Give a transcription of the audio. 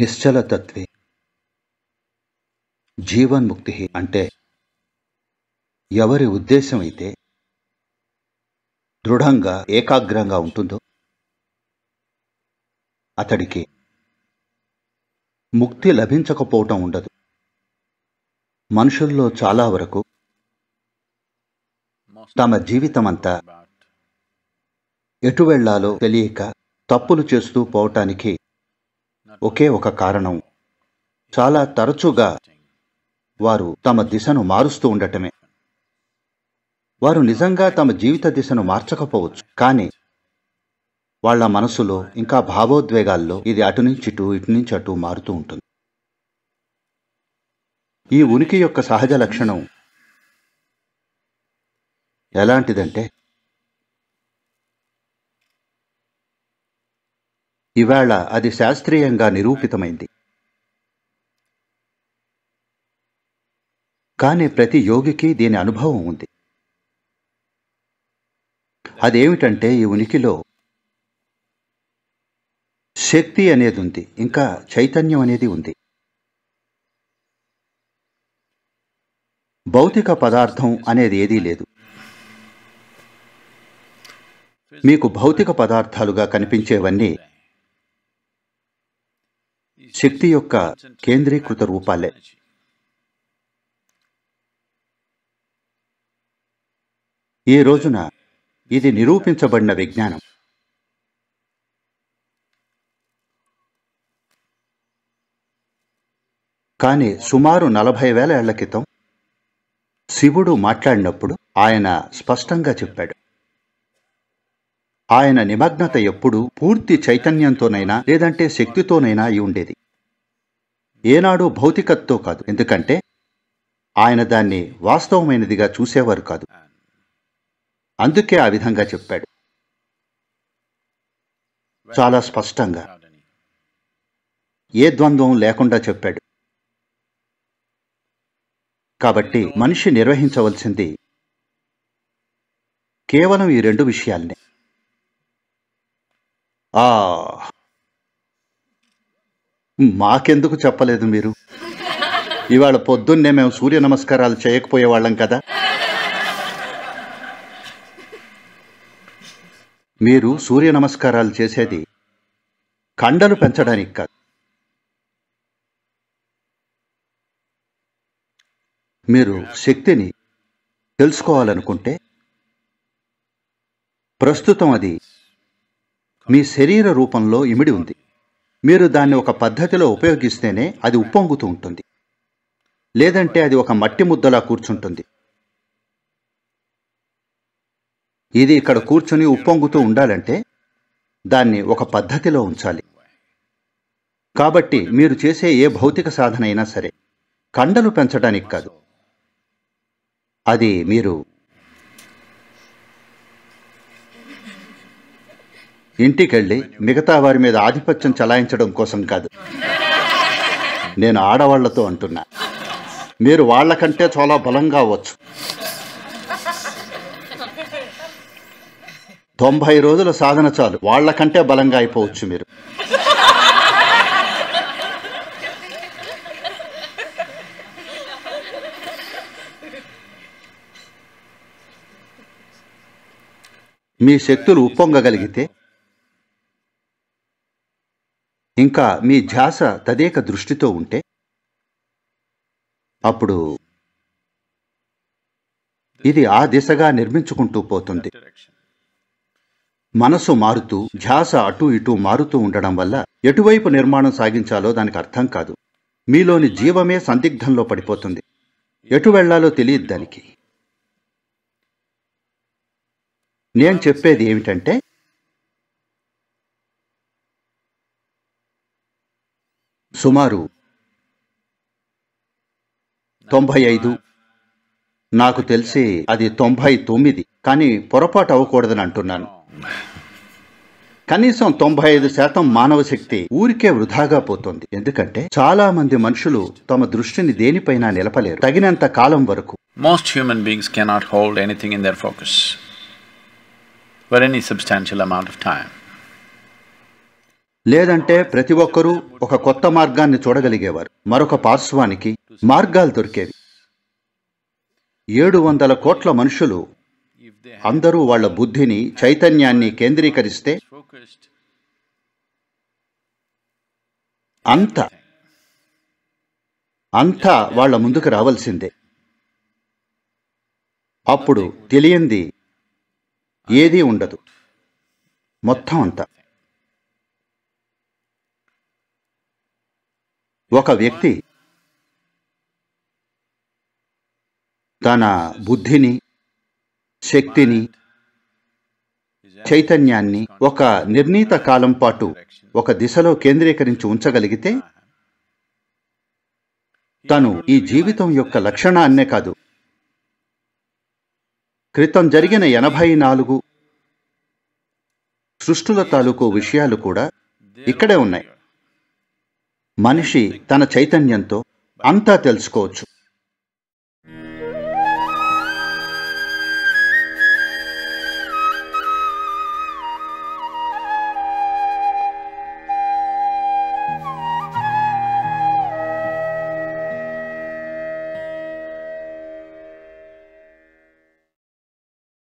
నిశ్చలతత్వే జీవన్ముక్తి అంటే ఎవరి ఉద్దేశం అయితే దృఢంగా ఏకాగ్రంగా ఉంటుందో అతడికి ముక్తి లభించకపోవటం ఉండదు మనుషుల్లో చాలా వరకు తమ జీవితమంతా ఎటు వెళ్లాలో తెలియక తప్పులు చేస్తూ పోవటానికి ఒకే ఒక కారణం చాలా తరచుగా వారు తమ దిశను మారుస్తూ ఉండటమే వారు నిజంగా తమ జీవిత దిశను మార్చకపోవచ్చు కానీ వాళ్ల మనసులో ఇంకా భావోద్వేగాల్లో ఇది అటు నుంచి ఇటు ఇటు నుంచి అటు మారుతూ ఉంటుంది ఈ ఉనికి యొక్క సహజ లక్షణం ఎలాంటిదంటే ఇవాళ అది శాస్త్రీయంగా నిరూపితమైంది కానీ ప్రతి యోగికి దీని అనుభవం ఉంది అదేమిటంటే ఈ ఉనికిలో శక్తి అనేది ఉంది ఇంకా చైతన్యం అనేది ఉంది భౌతిక పదార్థం అనేది ఏదీ లేదు మీకు భౌతిక పదార్థాలుగా కనిపించేవన్నీ శక్తి యొక్క కేంద్రీకృత రూపాలే ఈ రోజున ఇది నిరూపించబడిన విజ్ఞానం కానీ సుమారు నలభై వేల ఏళ్ల క్రితం శివుడు మాట్లాడినప్పుడు ఆయన స్పష్టంగా చెప్పాడు ఆయన నిమగ్నత ఎప్పుడు పూర్తి చైతన్యంతోనైనా లేదంటే శక్తితోనైనా అయి ఉండేది ఏనాడు భౌతికత్తో కాదు ఎందుకంటే ఆయన దాన్ని వాస్తవమైనదిగా చూసేవారు కాదు అందుకే ఆ విధంగా చెప్పాడు చాలా స్పష్టంగా ఏ ద్వంద్వం లేకుండా చెప్పాడు కాబట్టి మనిషి నిర్వహించవలసింది కేవలం ఈ రెండు విషయాల్ని ఆ మాకెందుకు చెప్పలేదు మీరు ఇవాళ పొద్దున్నే మేము సూర్య నమస్కారాలు చేయకపోయేవాళ్ళం కదా మీరు సూర్య నమస్కారాలు చేసేది కండలు పెంచడానికి కాదు మీరు శక్తిని తెలుసుకోవాలనుకుంటే ప్రస్తుతం అది మీ శరీర రూపంలో ఇమిడి ఉంది మీరు దాన్ని ఒక పద్ధతిలో ఉపయోగిస్తేనే అది ఉప్పొంగుతూ ఉంటుంది లేదంటే అది ఒక మట్టి ముద్దలా కూర్చుంటుంది ఇది ఇక్కడ కూర్చుని ఉప్పొంగుతూ ఉండాలంటే దాన్ని ఒక పద్ధతిలో ఉంచాలి కాబట్టి మీరు చేసే ఏ భౌతిక సాధన అయినా సరే కండలు పెంచడానికి కాదు అది మీరు ఇంటికెళ్ళి మిగతా వారి మీద ఆధిపత్యం చలాయించడం కోసం కాదు నేను ఆడవాళ్లతో అంటున్నా మీరు వాళ్లకంటే చాలా బలంగా అవ్వచ్చు తొంభై రోజుల సాధన చాలు వాళ్లకంటే బలంగా అయిపోవచ్చు మీరు మీ శక్తులు ఉప్పొంగగలిగితే ఇంకా మీ ధ్యాస తదేక దృష్టితో ఉంటే అప్పుడు ఇది ఆ దిశగా నిర్మించుకుంటూ పోతుంది మనసు మారుతూ ధ్యాస అటు ఇటు మారుతూ ఉండడం వల్ల ఎటువైపు నిర్మాణం సాగించాలో దానికి అర్థం కాదు మీలోని జీవమే సందిగ్ధంలో పడిపోతుంది ఎటు వెళ్లాలో తెలియదు దానికి నేను చెప్పేది ఏమిటంటే సుమారు తొంభై ఐదు నాకు తెలిసి అది తొంభై తొమ్మిది కానీ పొరపాటు అవ్వకూడదని అంటున్నాను కనీసం తొంభై ఐదు శాతం మానవ శక్తి ఊరికే వృధాగా పోతుంది ఎందుకంటే చాలా మంది మనుషులు తమ దృష్టిని దేనిపైన నిలపలేరు తగినంత కాలం వరకు most human beings cannot hold anything in their focus for any substantial amount of time లేదంటే ప్రతి ఒక్కరూ ఒక కొత్త మార్గాన్ని చూడగలిగేవారు మరొక పార్శ్వానికి మార్గాలు దొరికేవి ఏడు వందల కోట్ల మనుషులు అందరూ వాళ్ళ బుద్ధిని చైతన్యాన్ని కేంద్రీకరిస్తే అంత అంతా వాళ్ళ ముందుకు రావాల్సిందే అప్పుడు తెలియంది ఏదీ ఉండదు మొత్తం అంతా ఒక వ్యక్తి తన బుద్ధిని శక్తిని చైతన్యాన్ని ఒక నిర్ణీత కాలం పాటు ఒక దిశలో కేంద్రీకరించి ఉంచగలిగితే తను ఈ జీవితం యొక్క లక్షణాన్నే కాదు క్రితం జరిగిన ఎనభై నాలుగు సృష్టుల తాలూకు విషయాలు కూడా ఇక్కడే ఉన్నాయి మనిషి తన చైతన్యంతో అంతా తెలుసుకోవచ్చు